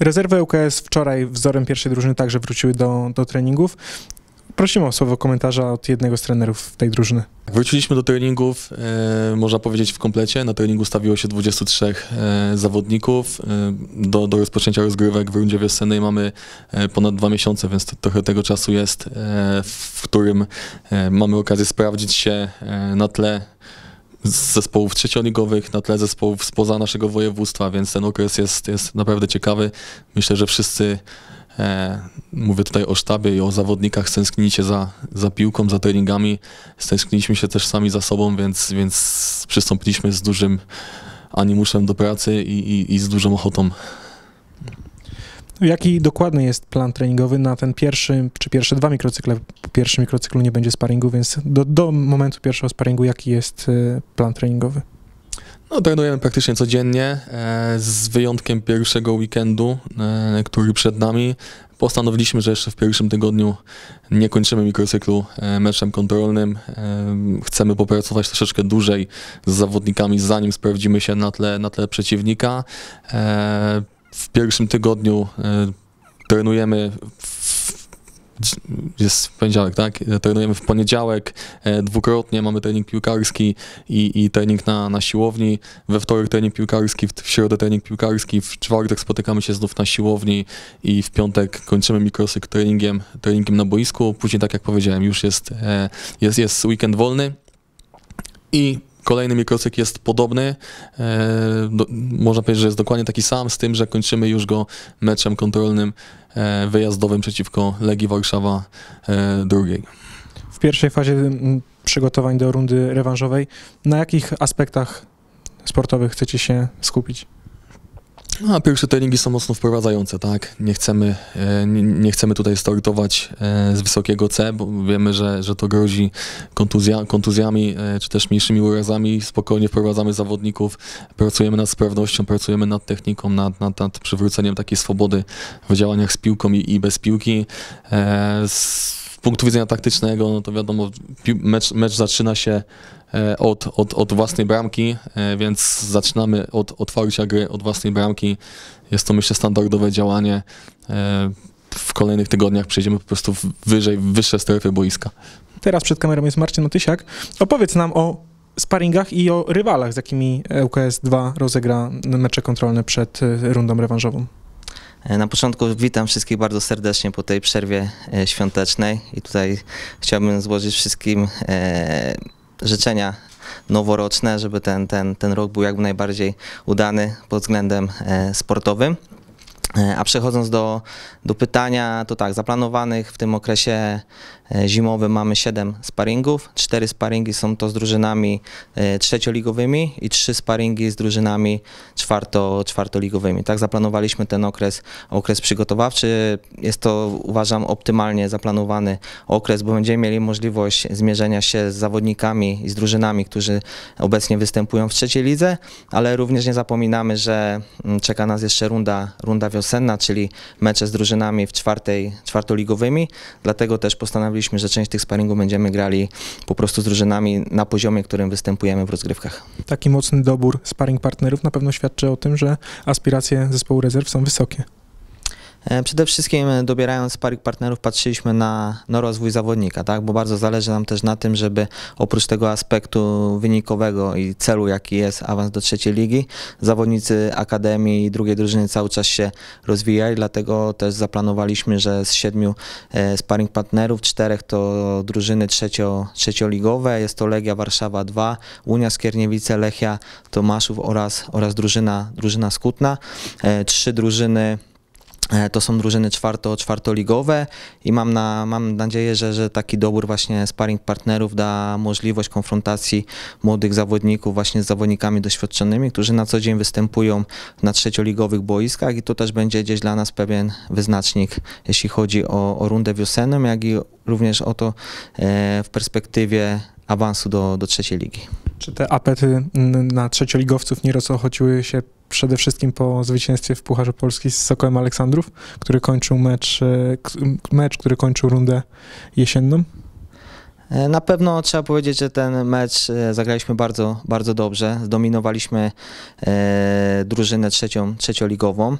Rezerwy e UKS wczoraj wzorem pierwszej drużyny także wróciły do, do treningów. Prosimy o słowo komentarza od jednego z trenerów tej drużyny. Wróciliśmy do treningów, e, można powiedzieć w komplecie. Na treningu stawiło się 23 e, zawodników. E, do, do rozpoczęcia rozgrywek w rundzie wiosennej mamy e, ponad dwa miesiące, więc to, trochę tego czasu jest, e, w którym mamy okazję sprawdzić się na tle z zespołów trzecioligowych na tle zespołów spoza naszego województwa, więc ten okres jest, jest naprawdę ciekawy. Myślę, że wszyscy, e, mówię tutaj o sztabie i o zawodnikach, stęsknicie za, za piłką, za treningami. Stęskniliśmy się też sami za sobą, więc, więc przystąpiliśmy z dużym animuszem do pracy i, i, i z dużą ochotą. Jaki dokładny jest plan treningowy na ten pierwszy, czy pierwsze dwa mikrocykle? Po pierwszym mikrocyklu nie będzie sparingu, więc do, do momentu pierwszego sparingu jaki jest e, plan treningowy? No, trenujemy praktycznie codziennie, e, z wyjątkiem pierwszego weekendu, e, który przed nami. Postanowiliśmy, że jeszcze w pierwszym tygodniu nie kończymy mikrocyklu meczem kontrolnym. Chcemy popracować troszeczkę dłużej z zawodnikami, zanim sprawdzimy się na tle, na tle przeciwnika w pierwszym tygodniu e, trenujemy w, jest poniedziałek, tak? E, trenujemy w poniedziałek e, dwukrotnie, mamy trening piłkarski i, i trening na, na siłowni, we wtorek trening piłkarski, w, w środę trening piłkarski, w czwartek spotykamy się znów na siłowni i w piątek kończymy mikrosyk treningiem, treningiem na boisku, później tak jak powiedziałem, już jest, jest, jest weekend wolny i Kolejny mikrocyk jest podobny, e, do, można powiedzieć, że jest dokładnie taki sam, z tym, że kończymy już go meczem kontrolnym e, wyjazdowym przeciwko Legii Warszawa e, drugiej. W pierwszej fazie przygotowań do rundy rewanżowej, na jakich aspektach sportowych chcecie się skupić? No, a pierwsze treningi są mocno wprowadzające, tak? Nie chcemy, e, nie, nie, chcemy tutaj startować e, z wysokiego C, bo wiemy, że, że to grozi kontuzja, kontuzjami e, czy też mniejszymi urazami. Spokojnie wprowadzamy zawodników, pracujemy nad sprawnością, pracujemy nad techniką, nad, nad, nad przywróceniem takiej swobody w działaniach z piłką i, i bez piłki. Z, punktu widzenia taktycznego, no to wiadomo, mecz, mecz zaczyna się e, od, od, od własnej bramki, e, więc zaczynamy od otwarcia gry, od własnej bramki. Jest to myślę standardowe działanie. E, w kolejnych tygodniach przejdziemy po prostu wyżej, w wyższe strefy boiska. Teraz przed kamerą jest Marcin Otysiak. Opowiedz nam o sparingach i o rywalach, z jakimi ŁKS 2 rozegra mecze kontrolne przed rundą rewanżową. E, na początku witam wszystkich bardzo serdecznie po tej przerwie e, świątecznej i tutaj chciałbym złożyć wszystkim e, życzenia noworoczne, żeby ten, ten, ten rok był jak najbardziej udany pod względem sportowym. E, a przechodząc do, do pytania, to tak, zaplanowanych w tym okresie e, zimowym mamy 7 sparingów. 4 sparingi są to z drużynami e, trzecioligowymi i 3 sparingi z drużynami czwarto, czwartoligowymi. Tak zaplanowaliśmy ten okres, okres przygotowawczy. Jest to uważam optymalnie zaplanowany okres, bo będziemy mieli możliwość zmierzenia się z zawodnikami i z drużynami, którzy obecnie występują w trzeciej lidze, ale również nie zapominamy, że mm, czeka nas jeszcze runda, runda wiosna wiosenna, czyli mecze z drużynami w czwartej, czwartoligowymi, dlatego też postanowiliśmy, że część tych sparingów będziemy grali po prostu z drużynami na poziomie, którym występujemy w rozgrywkach. Taki mocny dobór sparing partnerów na pewno świadczy o tym, że aspiracje zespołu rezerw są wysokie. E, przede wszystkim e, dobierając parik partnerów patrzyliśmy na, na rozwój zawodnika, tak? bo bardzo zależy nam też na tym, żeby oprócz tego aspektu wynikowego i celu, jaki jest awans do trzeciej ligi, zawodnicy Akademii i drugiej drużyny cały czas się rozwijają, dlatego też zaplanowaliśmy, że z siedmiu e, sparring partnerów, czterech to drużyny trzecio, trzecioligowe, jest to Legia Warszawa 2, Unia Skierniewice, Lechia, Tomaszów oraz, oraz drużyna, drużyna Skutna, trzy drużyny E, to są drużyny czwarto, czwartoligowe i mam, na, mam nadzieję, że, że taki dobór właśnie sparring partnerów da możliwość konfrontacji młodych zawodników właśnie z zawodnikami doświadczonymi, którzy na co dzień występują na trzecioligowych boiskach i to też będzie gdzieś dla nas pewien wyznacznik, jeśli chodzi o, o rundę wiosenną, jak i również o to e, w perspektywie awansu do, do trzeciej ligi. Czy te apety na trzecioligowców nie rozochociły się przede wszystkim po zwycięstwie w Pucharze Polski z Sokołem Aleksandrów, który kończył mecz, e, mecz który kończył rundę jesienną. E, na pewno trzeba powiedzieć, że ten mecz e, zagraliśmy bardzo, bardzo dobrze. Zdominowaliśmy e, drużynę trzecią, trzecioligową,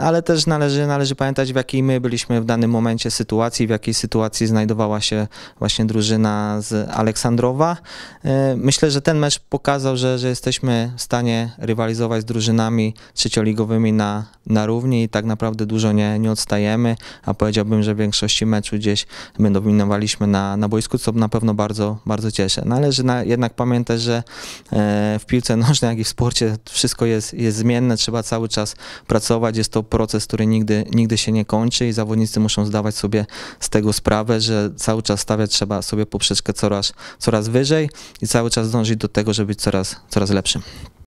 ale też należy, należy pamiętać, w jakiej my byliśmy w danym momencie sytuacji, w jakiej sytuacji znajdowała się właśnie drużyna z Aleksandrowa. Myślę, że ten mecz pokazał, że, że jesteśmy w stanie rywalizować z drużynami trzecioligowymi na, na równi i tak naprawdę dużo nie, nie odstajemy, a powiedziałbym, że w większości meczu gdzieś my dominowaliśmy na, na boisku sposób na pewno bardzo, bardzo cieszę. Należy no, na, jednak pamiętać, że e, w piłce nożnej, jak i w sporcie wszystko jest, jest zmienne, trzeba cały czas pracować, jest to proces, który nigdy, nigdy się nie kończy i zawodnicy muszą zdawać sobie z tego sprawę, że cały czas stawiać trzeba sobie poprzeczkę coraz, coraz wyżej i cały czas dążyć do tego, żeby być coraz, coraz lepszym.